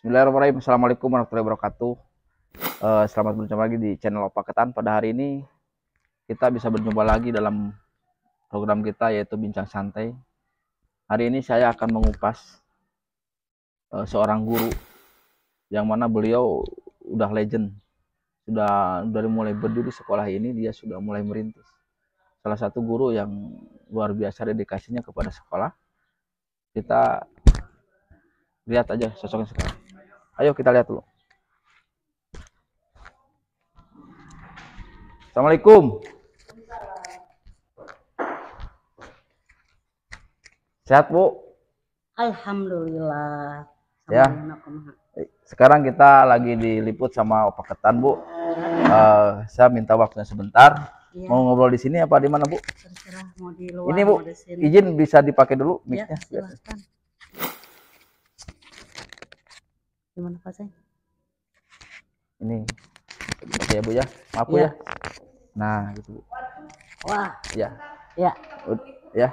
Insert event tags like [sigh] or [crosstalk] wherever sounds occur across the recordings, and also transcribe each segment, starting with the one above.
Bismillahirrahmanirrahim. Assalamualaikum warahmatullahi wabarakatuh. Uh, selamat berjumpa lagi di channel Opaketan. Pada hari ini kita bisa berjumpa lagi dalam program kita yaitu bincang santai. Hari ini saya akan mengupas uh, seorang guru yang mana beliau udah legend. Sudah dari mulai berdiri sekolah ini dia sudah mulai merintis. Salah satu guru yang luar biasa dedikasinya kepada sekolah. Kita lihat aja sosoknya sekarang. Ayo kita lihat dulu. Assalamualaikum. Sehat Bu? Alhamdulillah. ya. Eh, sekarang kita lagi diliput sama Pak Ketan Bu. Uh, saya minta waktunya sebentar. Ya. Mau ngobrol di sini apa di mana Bu? Terserah mau di luar. Ini Bu, izin bisa dipakai dulu mic-nya. Ya, gimana pasang ini oke ya bu ya maaf ya, ya. nah gitu bu wah ya ya Ud ya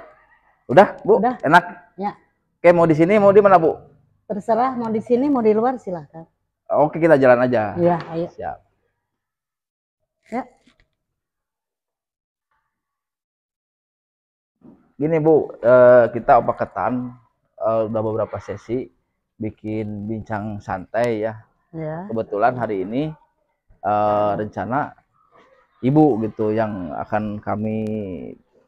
udah bu udah. enak ya oke mau di sini mau di mana bu terserah mau di sini mau di luar silahkan oke kita jalan aja ya ayo siap ya gini bu eh, kita obat ketan eh, udah beberapa sesi bikin bincang santai ya. ya. Kebetulan hari ini uh, rencana ibu gitu yang akan kami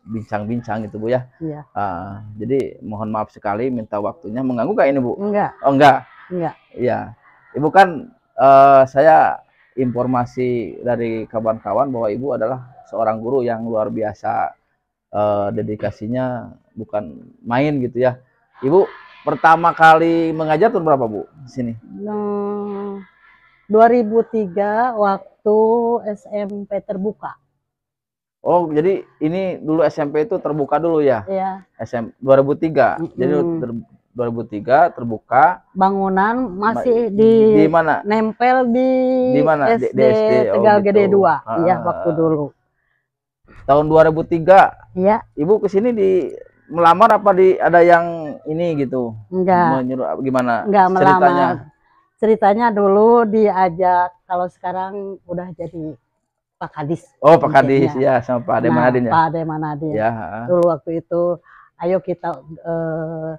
bincang-bincang gitu bu ya. ya. Uh, jadi mohon maaf sekali minta waktunya mengganggu gak ini bu? Enggak. Oh enggak. Enggak. Ya Ibu kan uh, saya informasi dari kawan-kawan bahwa ibu adalah seorang guru yang luar biasa uh, dedikasinya bukan main gitu ya. Ibu pertama kali mengajar tahun berapa bu di sini? Nah, 2003 waktu SMP terbuka. Oh jadi ini dulu SMP itu terbuka dulu ya? Iya. SMP 2003. Mm -hmm. Jadi ter, 2003 terbuka. Bangunan masih di di mana? Nempel di di mana? SD, di, di SD. Oh, Tegal gitu. Gede 2. Iya ah. waktu dulu. Tahun 2003. Iya. Ibu kesini di melamar apa di ada yang ini gitu? Enggak. Menyuruh gimana? Enggak melamar. Ceritanya ceritanya dulu diajak kalau sekarang udah jadi Pak Kadis. Oh, Pak Kadis ya. ya sama Pak Ade nah, ya. Pak Ade Manadin. Ya. Dulu waktu itu ayo kita eh,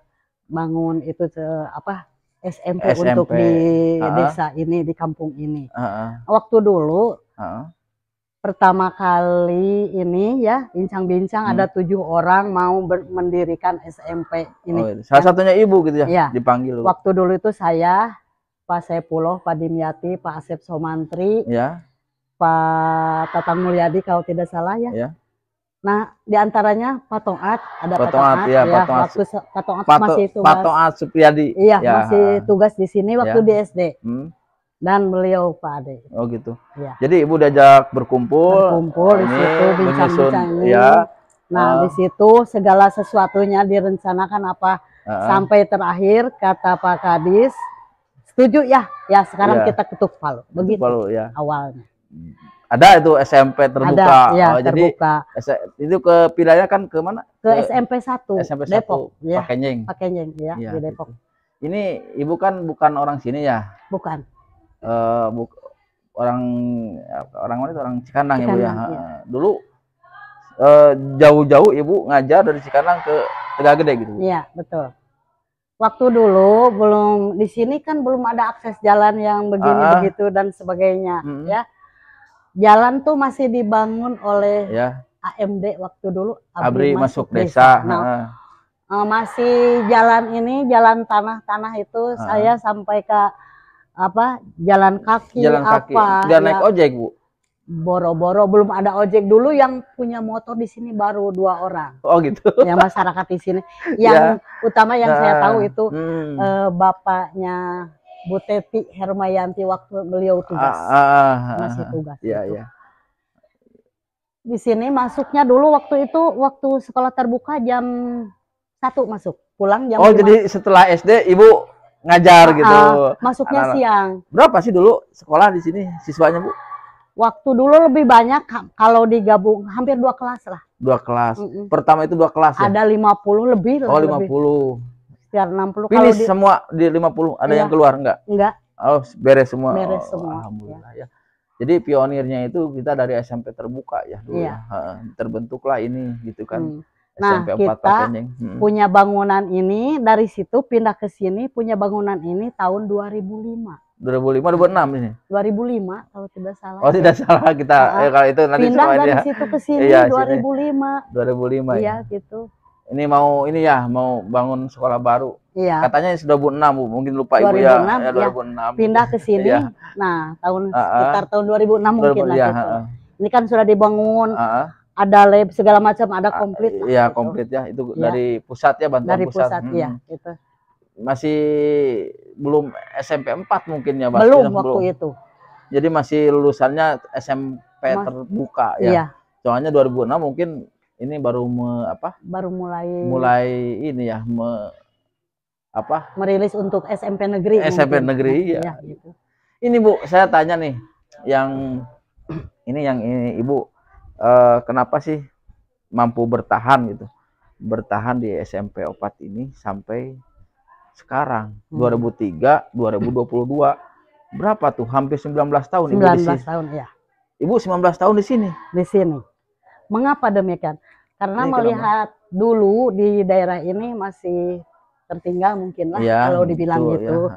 bangun itu ke, apa SMP, SMP untuk di uh -huh. desa ini di kampung ini. Uh -huh. Waktu dulu uh -huh pertama kali ini ya bincang-bincang hmm. ada tujuh orang mau mendirikan SMP ini. Oh, iya. salah ya. satunya ibu gitu ya, ya. dipanggil. Waktu dulu itu saya Pak Sepuloh, Pak Dimyati, Pak Asep Somantri, ya. Pak Tatang Mulyadi kalau tidak salah ya. ya. Nah diantaranya Pak Tongat ada Pak Tongat, ya, ya Pak Tongat, waktu Pak Tongat masih tugas. Pak Tongat Supriyadi. Iya ya. masih tugas di sini waktu ya. di SD. Hmm dan beliau Pak Ade. Oh gitu. Ya. Jadi Ibu diajak berkumpul. Berkumpul di situ bincang-bincang ya. Nah, uh, di situ segala sesuatunya direncanakan apa uh, sampai terakhir kata Pak Kadis setuju ya. Ya, sekarang ya. kita ketuk palu. Begitu ketuk palu, ya. awalnya. Hmm. Ada itu SMP terbuka. Ada, ya, oh, terbuka. Jadi, itu ke pilihannya kan ke mana? Ke, ke SMP 1 SMP 1 Depok. Ya. Pakai Pakenyeng ya, ya, di gitu. Depok. Gitu. Ini Ibu kan bukan orang sini ya? Bukan. Eh, orang orang mana itu orang Cikandang ya Bu ya. iya. Dulu eh, jauh-jauh ibu ya, ngajar dari Cikandang ke Tegagede gitu. Iya betul. Waktu dulu belum di sini kan belum ada akses jalan yang begini begitu dan sebagainya mm -hmm. ya. Jalan tuh masih dibangun oleh ya. AMD waktu dulu Abri, Abri masuk, masuk desa. desa. Nah, Uh, masih jalan ini jalan tanah-tanah itu -huh. saya sampai ke apa jalan kaki jalan kaki apa, ya. naik ojek bu boro-boro belum ada ojek dulu yang punya motor di sini baru dua orang oh gitu [laughs] ya masyarakat di sini ya. yang yeah. utama yang nah. saya tahu itu hmm. eh, bapaknya Bu Teti Hermayanti waktu beliau tugas ah, ah, ah, ah masih ah. tugas ya ya di sini masuknya dulu waktu itu waktu sekolah terbuka jam satu masuk pulang jam oh 5. jadi setelah SD ibu ngajar uh, gitu. Ah, masuknya Anak -anak. siang. Berapa sih dulu sekolah di sini siswanya, Bu? Waktu dulu lebih banyak kalau digabung hampir dua kelas lah. Dua kelas. Mm -mm. Pertama itu dua kelas ya? Ada puluh lebih Oh, 50. puluh, Sekitar 60 puluh. Ini semua di lima puluh, Ada iya. yang keluar enggak? Enggak. Oh, beres semua. Beres oh, semua. alhamdulillah ya. ya. Jadi pionirnya itu kita dari SMP terbuka ya dulu. Iya. Ya. Terbentuklah ini gitu kan. Hmm Nah, SMP 4 kita hmm. punya bangunan ini dari situ pindah ke sini punya bangunan ini tahun 2005. 2005 2006 ini. 2005 kalau tidak salah. Oh, tidak salah kita nah, ya, kalau itu nanti pindah dari ya. situ ke sini iya, 2005. 2005. Iya, ya. gitu. Ini mau ini ya, mau bangun sekolah baru. Iya. Katanya 2006, Bu. Mungkin lupa 2006, Ibu ya. ya 2006. Ya. Pindah ke sini. iya. Nah, tahun sekitar tahun 2006 mungkin 2000, lah iya, gitu. Ini kan sudah dibangun. Uh, uh ada lab segala macam ada ah, komplit Iya ya komplit ya itu ya. dari pusat ya bantuan dari pusat, pusat iya, hmm. ya itu masih belum SMP 4 mungkin ya Mas belum waktu belum. itu jadi masih lulusannya SMP Mas, terbuka ya iya. soalnya 2006 mungkin ini baru me, apa baru mulai mulai ini ya me, apa merilis untuk SMP negeri SMP mungkin. negeri ya, ya gitu. ini Bu saya tanya nih yang ini yang ini Ibu uh, kenapa sih mampu bertahan gitu bertahan di SMP Opat ini sampai sekarang hmm. 2003 2022 berapa tuh hampir 19 tahun 19 ibu di sini. tahun ya ibu 19 tahun di sini di sini mengapa demikian karena ini melihat kenapa? dulu di daerah ini masih tertinggal mungkin lah ya, kalau dibilang betul, gitu ya.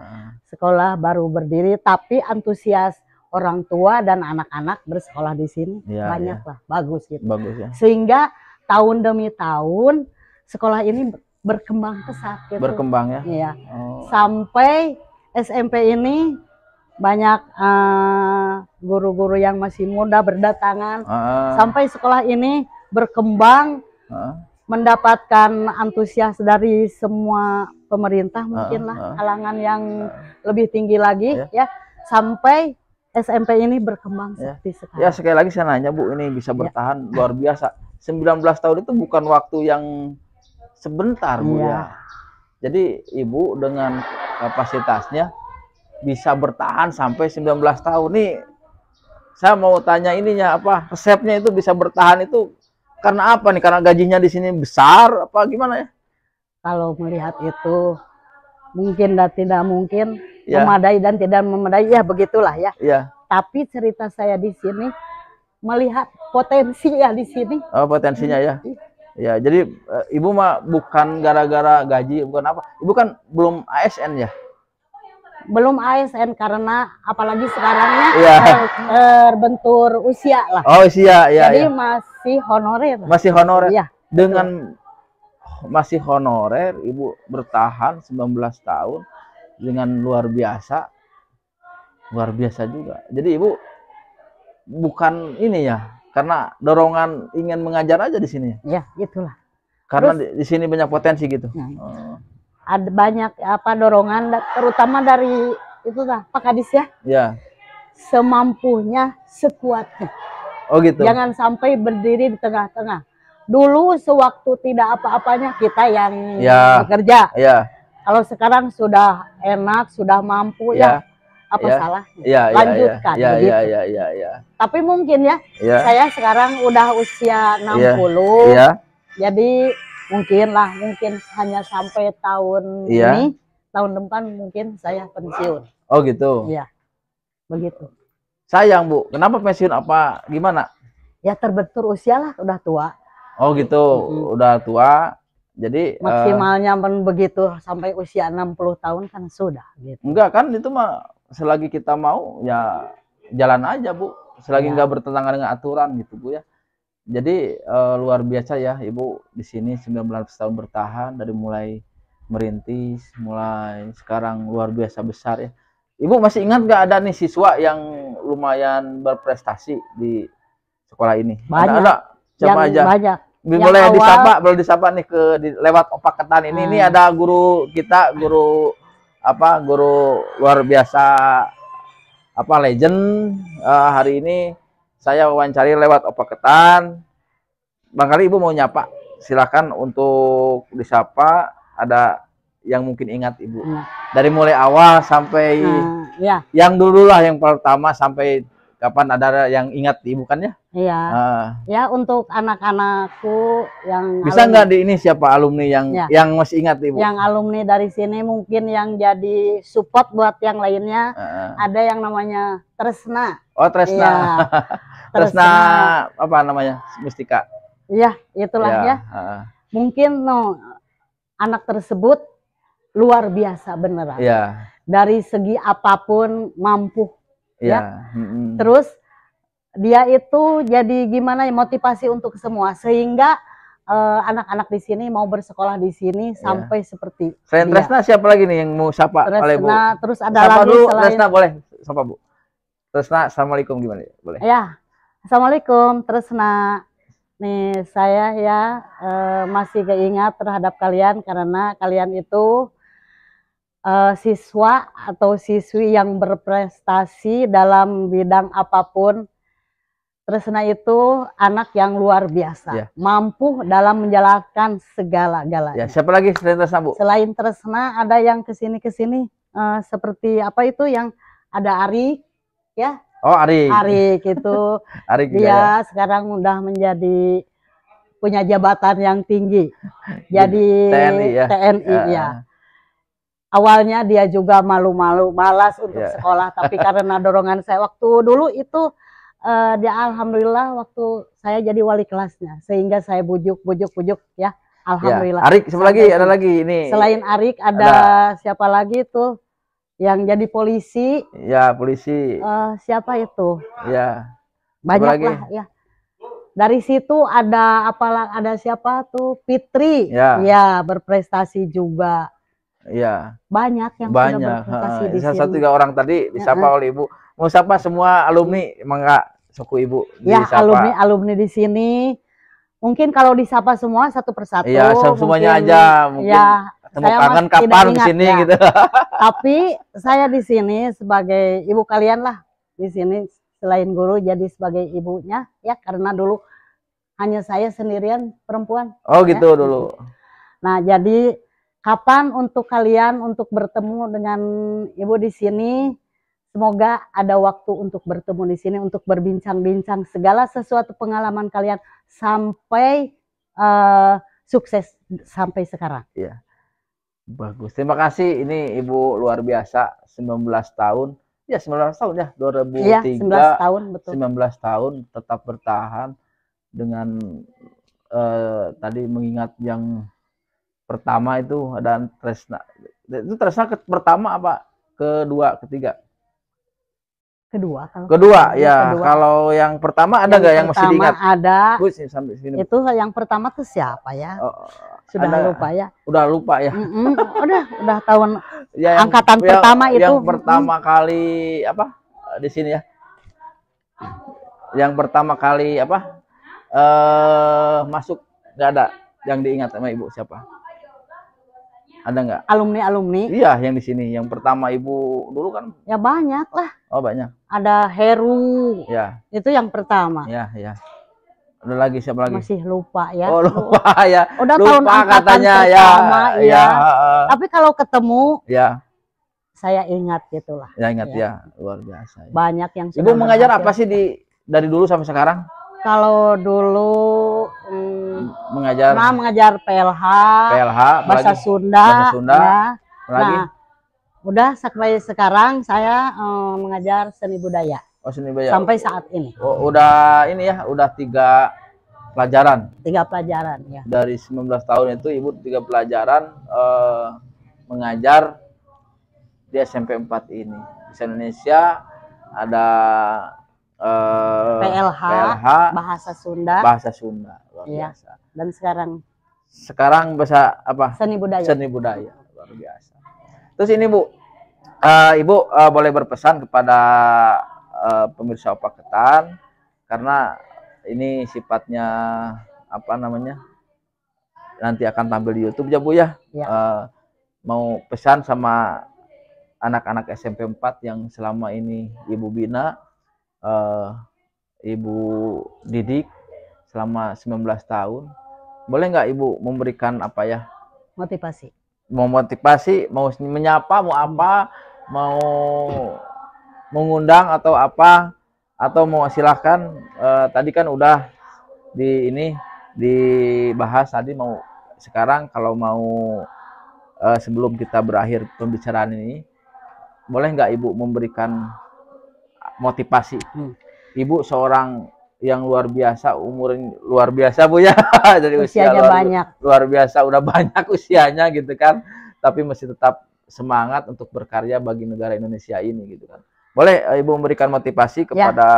sekolah baru berdiri tapi antusias orang tua dan anak-anak bersekolah di sini iya, ya, banyak ya. lah bagus gitu bagus ya sehingga tahun demi tahun sekolah ini berkembang pesat gitu berkembang ya iya oh. sampai SMP ini banyak eh, guru-guru uh, yang masih muda berdatangan uh. sampai sekolah ini berkembang uh. mendapatkan antusias dari semua pemerintah mungkinlah uh. uh. kalangan yang uh. lebih tinggi lagi yeah. ya sampai SMP ini berkembang ya. seperti ya, sekarang. Ya sekali lagi saya nanya Bu, ini bisa ya. bertahan ya. luar biasa. 19 tahun itu bukan waktu yang sebentar Bu ya. ya. Jadi Ibu dengan kapasitasnya bisa bertahan sampai 19 tahun nih. Saya mau tanya ininya apa resepnya itu bisa bertahan itu karena apa nih? Karena gajinya di sini besar apa gimana ya? Kalau melihat itu mungkin dan tidak mungkin, yeah. memadai dan tidak memadai, ya begitulah ya. yeah. Tapi cerita saya di sini melihat potensi ya di sini. Oh, potensinya ya. Hmm. Ya, jadi eh, ibu mah bukan gara-gara gaji, bukan apa. Ibu kan belum ASN ya. Belum ASN karena apalagi sekarangnya ya. Iya. terbentur usia lah. Oh, usia ya. Jadi ya. masih honorer. Masih honorer. Ya. Dengan masih honorer, ibu bertahan 19 tahun dengan luar biasa. Luar biasa juga. Jadi ibu bukan ini ya, karena dorongan ingin mengajar aja di sini. Ya, ya gitulah. Karena Terus, di, di sini banyak potensi gitu. ya. oh. Ada banyak apa dorongan terutama dari itu lah Pak Kadis ya. Ya. Semampunya, sekuatnya. Oh gitu. Jangan sampai berdiri di tengah-tengah dulu sewaktu tidak apa-apanya kita yang ya. bekerja. Ya. Kalau sekarang sudah enak, sudah mampu ya. ya apa ya. salahnya? Ya, ya, Lanjutkan ya, ya, gitu. Ya, ya, ya, Tapi mungkin ya, ya. saya sekarang udah usia 60. Ya. ya. Jadi mungkin lah mungkin hanya sampai tahun ya. ini, tahun depan mungkin saya pensiun. Oh gitu. Iya. Begitu. Sayang, Bu. Kenapa pensiun apa gimana? Ya terbentur usia lah udah tua. Oh gitu, hmm. udah tua. Jadi eh, maksimalnya uh, begitu sampai usia 60 tahun kan sudah gitu. Enggak kan itu mah selagi kita mau ya jalan aja, Bu. Selagi enggak ya. bertentangan dengan aturan gitu, Bu ya. Jadi uh, luar biasa ya Ibu di sini 19 tahun bertahan dari mulai merintis, mulai sekarang luar biasa besar ya. Ibu masih ingat gak ada nih siswa yang lumayan berprestasi di sekolah ini? Banyak. Ada, ada Siapa yang aja? Banyak. Yang boleh awal, disapa, boleh disapa nih ke di, lewat opak ketan ini. Hmm. Ini ada guru kita, guru apa? Guru luar biasa apa legend uh, hari ini saya wawancari lewat opak ketan. bang kali Ibu mau nyapa, silahkan untuk disapa ada yang mungkin ingat Ibu. Hmm. Dari mulai awal sampai hmm, ya. yang dululah yang pertama sampai kapan ada yang ingat ibu kan ya? Iya. Uh, ya untuk anak-anakku yang bisa nggak di ini siapa alumni yang ya. yang masih ingat ibu? Yang alumni dari sini mungkin yang jadi support buat yang lainnya uh. ada yang namanya Tresna. Oh Tresna. Ya. [laughs] Tresna, Tresna apa namanya Mustika? Iya itulah iya. ya. ya. Uh. Mungkin no anak tersebut luar biasa beneran. Iya. Dari segi apapun mampu Ya. ya. Hmm. Terus dia itu jadi gimana ya motivasi untuk semua sehingga eh, anak-anak uh, di sini mau bersekolah di sini yeah. sampai seperti Selain Tresna siapa lagi nih yang mau sapa Tresna, oleh terus ada sapa lagi dulu, selain Tresna boleh sapa Bu. Tresna Assalamualaikum gimana ya? boleh? Ya. Assalamualaikum Tresna. Nih saya ya uh, masih keingat terhadap kalian karena kalian itu uh, siswa atau siswi yang berprestasi dalam bidang apapun. Tresna itu anak yang luar biasa, ya. mampu dalam menjalankan segala galanya. Ya, siapa lagi selain Tresna Bu? Selain Tresna ada yang kesini kesini uh, seperti apa itu yang ada Ari, ya? Oh Ari. Ari gitu. [laughs] Ari juga, Dia ya. sekarang udah menjadi punya jabatan yang tinggi. [laughs] Jadi TNI ya. TNI ya. ya awalnya dia juga malu-malu, malas untuk yeah. sekolah, tapi karena dorongan saya waktu dulu itu uh, dia alhamdulillah waktu saya jadi wali kelasnya, sehingga saya bujuk, bujuk, bujuk ya. Alhamdulillah. yeah. Arik siapa lagi? Ada lagi ini. Selain Arik ada, ada siapa lagi tuh yang jadi polisi? Ya, polisi. Uh, siapa itu? Ya. Banyak lagi? lah ya. Dari situ ada apa ada siapa tuh? Fitri. Ya, ya berprestasi juga Iya. Banyak yang banyak. Sudah di Salah satu tiga orang tadi disapa oleh Ibu. Mau sapa semua alumni mangga suku Ibu Ya, disapa. alumni alumni di sini. Mungkin kalau disapa semua satu persatu. Iya, semuanya mungkin, aja mungkin. Ya, ketemu saya kangen kapan di sini ya. gitu. [laughs] Tapi saya di sini sebagai ibu kalian lah di sini selain guru jadi sebagai ibunya ya karena dulu hanya saya sendirian perempuan. Oh gitu ya. dulu. Nah, jadi kapan untuk kalian untuk bertemu dengan ibu di sini. Semoga ada waktu untuk bertemu di sini untuk berbincang-bincang segala sesuatu pengalaman kalian sampai uh, sukses sampai sekarang. ya Bagus. Terima kasih ini Ibu luar biasa 19 tahun. Ya 19 tahun ya 2003. Iya, 19 tahun betul. 19 tahun tetap bertahan dengan uh, tadi mengingat yang pertama itu dan Tresna itu Tresna ke, pertama apa kedua ketiga kedua kalau kedua ya kedua. kalau yang pertama ada nggak yang, yang masih diingat ada Kus, sampai sini. itu yang pertama tuh siapa ya oh, oh sudah ada, lupa ya udah lupa ya mm -mm, udah udah tahun [laughs] ya, yang, angkatan yang, pertama yang itu yang pertama -mm. kali apa di sini ya yang pertama kali apa eh masuk nggak ada yang diingat sama ibu siapa ada nggak? Alumni alumni. Iya, yang di sini. Yang pertama ibu dulu kan? Ya banyak lah. Oh banyak. Ada Heru. Ya. Itu yang pertama. Ya ya. Ada lagi siapa lagi? Masih lupa ya. Oh lupa [laughs] ya. Udah lupa tahun katanya ya. Iya. ya. ya. Tapi kalau ketemu. Ya. Saya ingat gitulah. Ya ingat ya. ya. Luar biasa. Ya. Banyak yang. Ibu mengajar apa sih di dari dulu sampai sekarang? Kalau dulu Mm, mengajar nah, mengajar PLH, PLH bahasa lagi? Sunda. Bahasa Sunda. Ya. Lagi? Nah, udah sampai sekarang saya eh, mengajar seni budaya. Oh, seni budaya. Sampai saat ini. Oh, udah ini ya, udah tiga pelajaran. Tiga pelajaran ya. Dari 19 tahun itu ibu tiga pelajaran eh, mengajar di SMP 4 ini. Di Indonesia ada PLH, eh, PLH bahasa Sunda bahasa Sunda luar iya. biasa dan sekarang sekarang bahasa apa seni budaya seni budaya luar biasa terus ini bu uh, ibu uh, boleh berpesan kepada uh, pemirsa Opaketan karena ini sifatnya apa namanya nanti akan tampil di YouTube ya bu ya, ya. Uh, mau pesan sama anak-anak SMP 4 yang selama ini ibu bina uh, ibu didik selama 19 tahun. Boleh nggak ibu memberikan apa ya? Motivasi. Mau motivasi, mau menyapa, mau apa, mau mengundang atau apa, atau mau silahkan. Uh, eh, tadi kan udah di ini dibahas tadi mau sekarang kalau mau uh, sebelum kita berakhir pembicaraan ini boleh nggak ibu memberikan motivasi. Hmm. Ibu seorang yang luar biasa umur luar biasa bu ya [laughs] Jadi usianya usia luar, banyak luar biasa udah banyak usianya gitu kan tapi masih tetap semangat untuk berkarya bagi negara Indonesia ini gitu kan boleh eh, ibu memberikan motivasi ya. kepada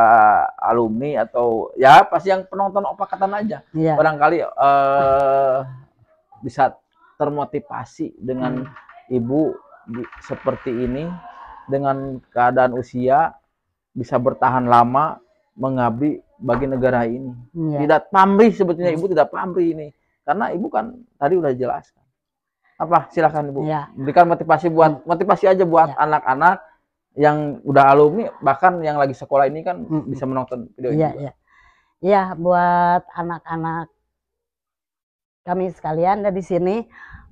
ya. alumni atau ya pasti yang penonton opakatan aja ya. barangkali eh, bisa termotivasi dengan hmm. ibu seperti ini dengan keadaan usia bisa bertahan lama mengabdi bagi negara ini. Ya. Tidak pamrih sebetulnya iya. ibu tidak pamrih ini karena ibu kan tadi udah jelaskan. Apa silahkan ibu ya. berikan motivasi buat iya. motivasi aja buat iya. anak-anak ya. yang udah alumni bahkan yang lagi sekolah ini kan hmm. bisa menonton video ini. Iya ya. buat anak-anak kami sekalian di sini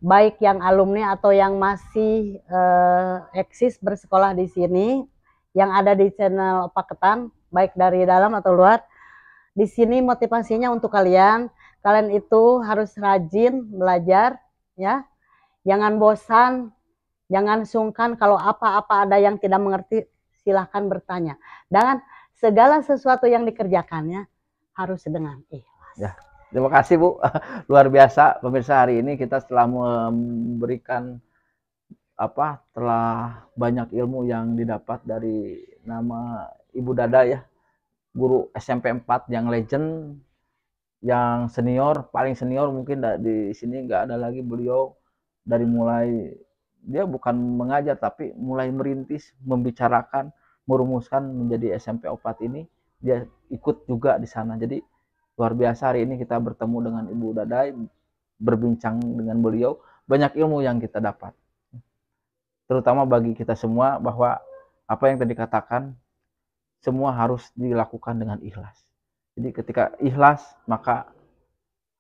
baik yang alumni atau yang masih uh, eksis bersekolah di sini yang ada di channel Paketan, baik dari dalam atau luar. Di sini motivasinya untuk kalian, kalian itu harus rajin belajar, ya. Jangan bosan, jangan sungkan kalau apa-apa ada yang tidak mengerti, silahkan bertanya. Dengan segala sesuatu yang dikerjakannya harus dengan ikhlas. Ya. Terima kasih Bu, [laughs] luar biasa pemirsa hari ini kita setelah memberikan apa telah banyak ilmu yang didapat dari nama Ibu Dada ya guru SMP 4 yang legend yang senior paling senior mungkin di sini nggak ada lagi beliau dari mulai dia bukan mengajar tapi mulai merintis membicarakan merumuskan menjadi SMP 4 ini dia ikut juga di sana jadi luar biasa hari ini kita bertemu dengan Ibu Dadai berbincang dengan beliau banyak ilmu yang kita dapat terutama bagi kita semua bahwa apa yang tadi katakan semua harus dilakukan dengan ikhlas. Jadi ketika ikhlas maka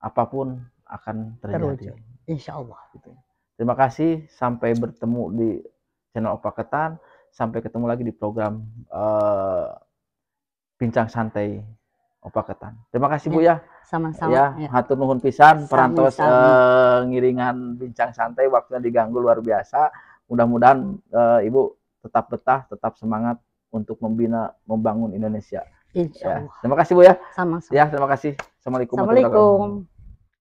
apapun akan terjadi. Terwujud. Insya Allah. Gitu ya. Terima kasih. Sampai bertemu di channel Opa Ketan. Sampai ketemu lagi di program uh, eh, Pincang Santai Opa Ketan. Terima kasih ya, Bu ya. Sama-sama. Ya, ya. hatur nuhun pisan. Perantos uh, ngiringan Bincang Santai waktunya diganggu luar biasa mudah-mudahan uh, Ibu tetap betah, tetap semangat untuk membina, membangun Indonesia. Insya ya, Allah. Ya. Terima kasih Bu ya. Sama-sama. Ya, terima kasih. Assalamualaikum. Assalamualaikum.